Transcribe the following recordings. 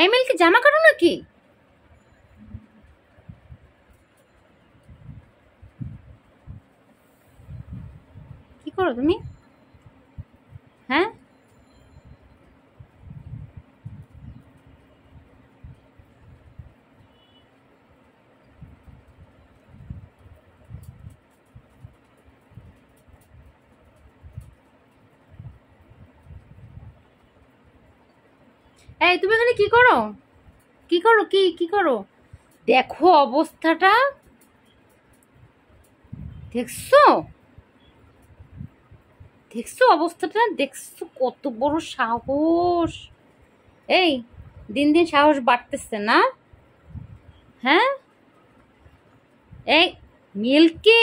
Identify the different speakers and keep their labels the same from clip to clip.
Speaker 1: এই কি জামা কাটো নাকি
Speaker 2: কি করো তুমি
Speaker 3: এই তুমি এখানে কি করো কি করো কি কি করো দেখো অবস্থাটা দেখছো দেখছো অবস্থাটা দেখছো কত বড় সাহস এই দিন দিন সাহস বাড়তেছে না
Speaker 4: হ্যাঁ এই মিল্কি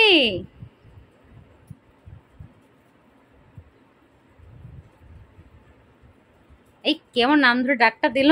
Speaker 3: এই কেমন নাম ধরে ডাকটা দিল